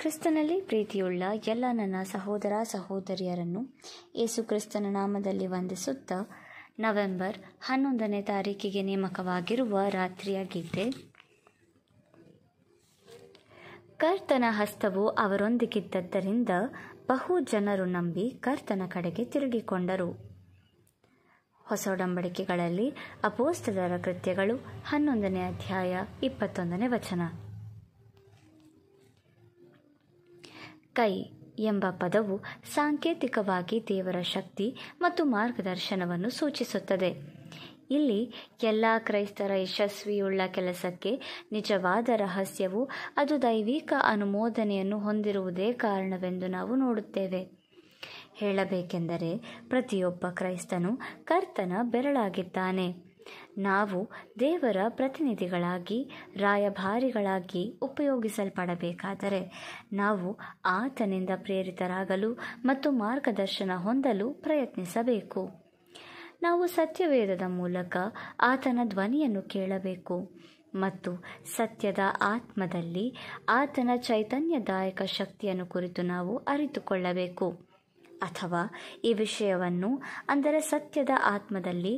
ಕ್ರಿಸ್ತನಲ್ಲಿ ಪ್ರೀತಿಯುಳ್ಳ ಎಲ್ಲ ನನ್ನ ಸಹೋದರ ಸಹೋದರಿಯರನ್ನು ಯೇಸು ಕ್ರಿಸ್ತನ ನಾಮದಲ್ಲಿ ವಂದಿಸುತ್ತಾ ನವೆಂಬರ್ ಹನ್ನೊಂದನೇ ತಾರೀಕಿಗೆ ನೇಮಕವಾಗಿರುವ ರಾತ್ರಿಯಾಗಿದ್ದೆ ಕರ್ತನ ಹಸ್ತವು ಅವರೊಂದಿಗಿದ್ದದ್ದರಿಂದ ಬಹು ಜನರು ನಂಬಿ ಕರ್ತನ ಕಡೆಗೆ ತಿರುಗಿಕೊಂಡರು ಹೊಸ ಒಡಂಬಡಿಕೆಗಳಲ್ಲಿ ಅಪೋಸ್ತಲರ ಕೃತ್ಯಗಳು ಹನ್ನೊಂದನೇ ಅಧ್ಯಾಯ ಇಪ್ಪತ್ತೊಂದನೇ ವಚನ ಕೈ ಎಂಬ ಪದವು ಸಾಂಕೇತಿಕವಾಗಿ ದೇವರ ಶಕ್ತಿ ಮತ್ತು ಮಾರ್ಗದರ್ಶನವನ್ನು ಸೂಚಿಸುತ್ತದೆ ಇಲ್ಲಿ ಎಲ್ಲ ಕ್ರೈಸ್ತರ ಯಶಸ್ವಿಯುಳ್ಳ ಕೆಲಸಕ್ಕೆ ನಿಜವಾದ ರಹಸ್ಯವು ಅದು ದೈವಿಕ ಅನುಮೋದನೆಯನ್ನು ಹೊಂದಿರುವುದೇ ಕಾರಣವೆಂದು ನಾವು ನೋಡುತ್ತೇವೆ ಹೇಳಬೇಕೆಂದರೆ ಪ್ರತಿಯೊಬ್ಬ ಕ್ರೈಸ್ತನು ಕರ್ತನ ಬೆರಳಾಗಿದ್ದಾನೆ ನಾವು ದೇವರ ಪ್ರತಿನಿಧಿಗಳಾಗಿ ರಾಯಭಾರಿಗಳಾಗಿ ಉಪಯೋಗಿಸಲ್ಪಡಬೇಕಾದರೆ ನಾವು ಆತನಿಂದ ಪ್ರೇರಿತರಾಗಲು ಮತ್ತು ಮಾರ್ಗದರ್ಶನ ಹೊಂದಲು ಪ್ರಯತ್ನಿಸಬೇಕು ನಾವು ಸತ್ಯವೇದದ ಮೂಲಕ ಆತನ ಧ್ವನಿಯನ್ನು ಕೇಳಬೇಕು ಮತ್ತು ಸತ್ಯದ ಆತ್ಮದಲ್ಲಿ ಆತನ ಚೈತನ್ಯದಾಯಕ ಶಕ್ತಿಯನ್ನು ಕುರಿತು ನಾವು ಅರಿತುಕೊಳ್ಳಬೇಕು ಅಥವಾ ಈ ವಿಷಯವನ್ನು ಅಂದರೆ ಸತ್ಯದ ಆತ್ಮದಲ್ಲಿ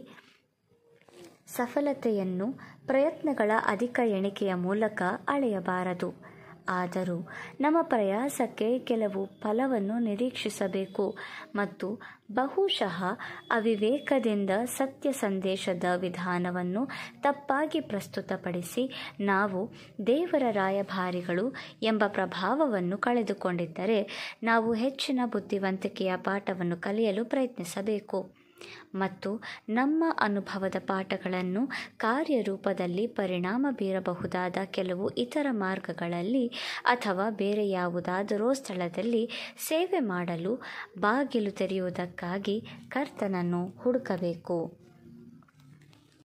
ಸಫಲತೆಯನ್ನು ಪ್ರಯತ್ನಗಳ ಅಧಿಕ ಎಣಿಕೆಯ ಮೂಲಕ ಅಳೆಯಬಾರದು ಆದರೂ ನಮ್ಮ ಪ್ರಯಾಸಕ್ಕೆ ಕೆಲವು ಫಲವನ್ನು ನಿರೀಕ್ಷಿಸಬೇಕು ಮತ್ತು ಬಹುಶಃ ಅವಿವೇಕದಿಂದ ಸತ್ಯ ಸಂದೇಶದ ವಿಧಾನವನ್ನು ತಪ್ಪಾಗಿ ಪ್ರಸ್ತುತಪಡಿಸಿ ನಾವು ದೇವರ ರಾಯಭಾರಿಗಳು ಎಂಬ ಪ್ರಭಾವವನ್ನು ಕಳೆದುಕೊಂಡಿದ್ದರೆ ನಾವು ಹೆಚ್ಚಿನ ಬುದ್ಧಿವಂತಿಕೆಯ ಪಾಠವನ್ನು ಕಲಿಯಲು ಪ್ರಯತ್ನಿಸಬೇಕು ಮತ್ತು ನಮ್ಮ ಅನುಭವದ ಪಾಠಗಳನ್ನು ಕಾರ್ಯರೂಪದಲ್ಲಿ ಪರಿಣಾಮ ಬೀರಬಹುದಾದ ಕೆಲವು ಇತರ ಮಾರ್ಗಗಳಲ್ಲಿ ಅಥವಾ ಬೇರೆ ಯಾವುದಾದರೂ ಸ್ಥಳದಲ್ಲಿ ಸೇವೆ ಮಾಡಲು ಬಾಗಿಲು ತೆರೆಯುವುದಕ್ಕಾಗಿ ಕರ್ತನನ್ನು ಹುಡುಕಬೇಕು